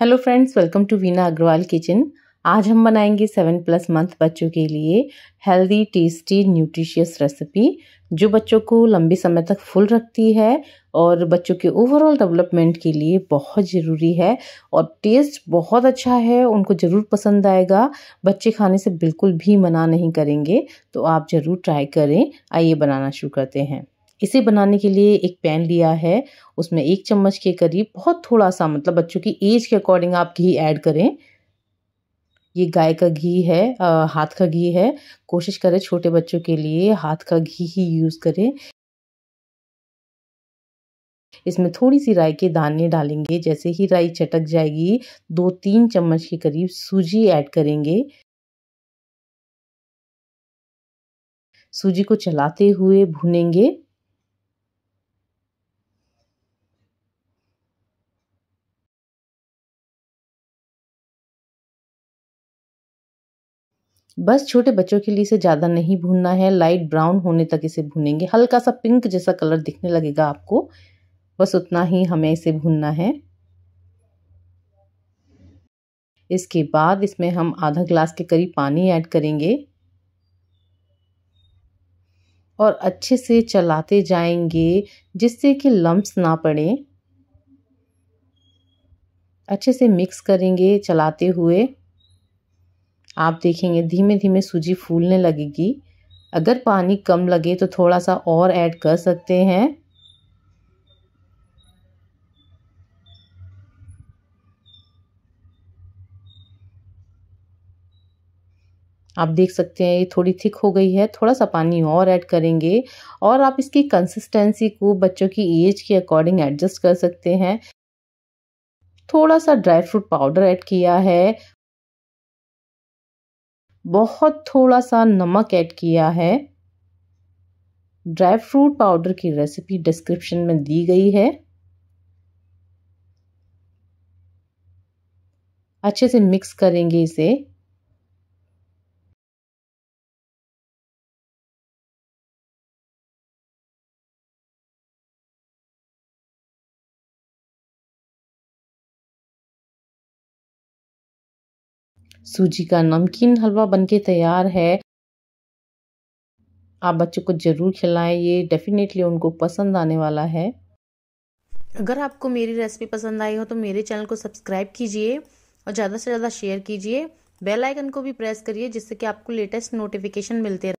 hello friends welcome to Veena Agrawal kitchen आज हम बनाएंगे सेवन प्लस मंथ बच्चों के लिए हेल्दी टेस्टी न्यूट्रिशियस रेसिपी जो बच्चों को लंबे समय तक फुल रखती है और बच्चों के ओवरऑल डेवलपमेंट के लिए बहुत ज़रूरी है और टेस्ट बहुत अच्छा है उनको ज़रूर पसंद आएगा बच्चे खाने से बिल्कुल भी मना नहीं करेंगे तो आप ज़रूर ट्राई करें आइए बनाना शुरू करते हैं इसे बनाने के लिए एक पैन लिया है उसमें एक चम्मच के करीब बहुत थोड़ा सा मतलब बच्चों की एज के अकॉर्डिंग आप घी ऐड करें ये गाय का घी है आ, हाथ का घी है कोशिश करें छोटे बच्चों के लिए हाथ का घी ही यूज़ करें इसमें थोड़ी सी राई के दाने डालेंगे जैसे ही राई चटक जाएगी दो तीन चम्मच के करीब सूजी ऐड करेंगे सूजी को चलाते हुए भुनेंगे बस छोटे बच्चों के लिए इसे ज़्यादा नहीं भूनना है लाइट ब्राउन होने तक इसे भूनेंगे हल्का सा पिंक जैसा कलर दिखने लगेगा आपको बस उतना ही हमें इसे भूनना है इसके बाद इसमें हम आधा ग्लास के करीब पानी ऐड करेंगे और अच्छे से चलाते जाएंगे जिससे कि लम्ब्स ना पड़े अच्छे से मिक्स करेंगे चलाते हुए आप देखेंगे धीमे धीमे सूजी फूलने लगेगी अगर पानी कम लगे तो थोड़ा सा और ऐड कर सकते हैं आप देख सकते हैं ये थोड़ी थिक हो गई है थोड़ा सा पानी और ऐड करेंगे और आप इसकी कंसिस्टेंसी को बच्चों की एज के अकॉर्डिंग एडजस्ट कर सकते हैं थोड़ा सा ड्राई फ्रूट पाउडर ऐड किया है बहुत थोड़ा सा नमक ऐड किया है ड्राई फ्रूट पाउडर की रेसिपी डिस्क्रिप्शन में दी गई है अच्छे से मिक्स करेंगे इसे सूजी का नमकीन हलवा बनके तैयार है आप बच्चों को ज़रूर खिलाएं ये डेफ़िनेटली उनको पसंद आने वाला है अगर आपको मेरी रेसिपी पसंद आई हो तो मेरे चैनल को सब्सक्राइब कीजिए और ज़्यादा से ज़्यादा शेयर कीजिए बेल आइकन को भी प्रेस करिए जिससे कि आपको लेटेस्ट नोटिफिकेशन मिलते रहे